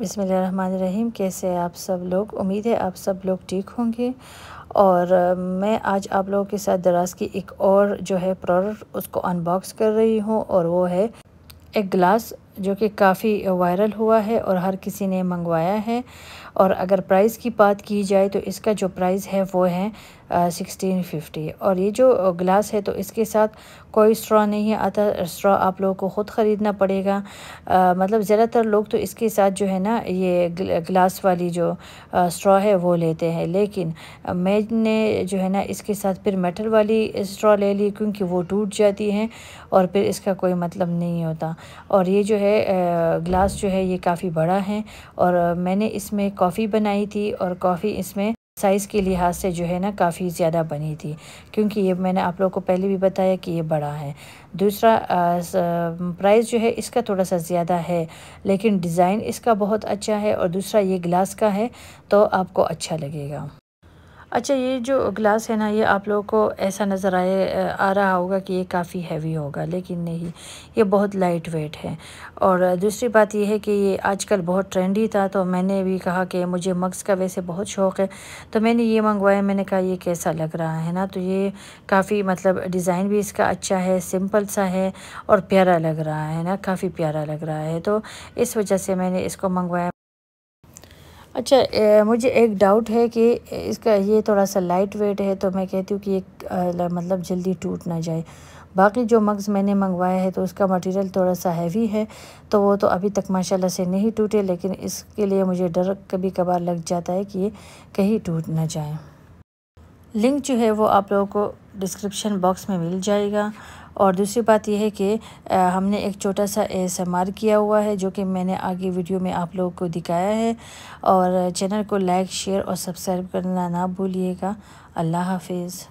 बिसमीम कैसे आप सब लोग उम्मीद है आप सब लोग ठीक होंगे और मैं आज आप लोगों के साथ दराज की एक और जो है प्रोडक्ट उसको अनबॉक्स कर रही हूँ और वो है एक ग्लास जो कि काफ़ी वायरल हुआ है और हर किसी ने मंगवाया है और अगर प्राइस की बात की जाए तो इसका जो प्राइस है वो है सिक्सटीन फिफ्टी और ये जो ग्लास है तो इसके साथ कोई स्ट्रॉ नहीं आता स्ट्रॉ आप लोगों को ख़ुद ख़रीदना पड़ेगा आ, मतलब ज़्यादातर लोग तो इसके साथ जो है ना ये ग्लास वाली जो स्ट्रॉ है वो लेते हैं लेकिन मैंने जो है ना इसके साथ फिर मेटल वाली स्ट्रॉ ले ली क्योंकि वो टूट जाती है और फिर इसका कोई मतलब नहीं होता और ये जो है ग्लास जो है ये काफ़ी बड़ा है और मैंने इसमें कॉफ़ी बनाई थी और कॉफ़ी इसमें साइज़ के लिहाज से जो है ना काफ़ी ज़्यादा बनी थी क्योंकि ये मैंने आप लोगों को पहले भी बताया कि ये बड़ा है दूसरा प्राइस जो है इसका थोड़ा सा ज़्यादा है लेकिन डिज़ाइन इसका बहुत अच्छा है और दूसरा ये ग्लास का है तो आपको अच्छा लगेगा अच्छा ये जो ग्लास है ना ये आप लोगों को ऐसा नज़र आए आ रहा होगा कि ये काफ़ी हैवी होगा लेकिन नहीं ये बहुत लाइट वेट है और दूसरी बात ये है कि ये आजकल बहुत ट्रेंडी था तो मैंने भी कहा कि मुझे मग्स का वैसे बहुत शौक़ है तो मैंने ये मंगवाया मैंने कहा ये कैसा लग रहा है ना तो ये काफ़ी मतलब डिज़ाइन भी इसका अच्छा है सिंपल सा है और प्यारा लग रहा है ना काफ़ी प्यारा लग रहा है तो इस वजह से मैंने इसको मंगवाया अच्छा ए, मुझे एक डाउट है कि इसका ये थोड़ा सा लाइट वेट है तो मैं कहती हूँ कि ये आ, मतलब जल्दी टूट ना जाए बाकी जो मग्स मैंने मंगवाया है तो उसका मटेरियल थोड़ा सा हैवी है तो वो तो अभी तक माशाल्लाह से नहीं टूटे लेकिन इसके लिए मुझे डर कभी कभार लग जाता है कि ये कहीं टूट ना जाए लिंक जो है वो आप लोगों को डिस्क्रिप्शन बॉक्स में मिल जाएगा और दूसरी बात यह है कि हमने एक छोटा सा एस किया हुआ है जो कि मैंने आगे वीडियो में आप लोगों को दिखाया है और चैनल को लाइक शेयर और सब्सक्राइब करना ना भूलिएगा अल्लाह हाफिज़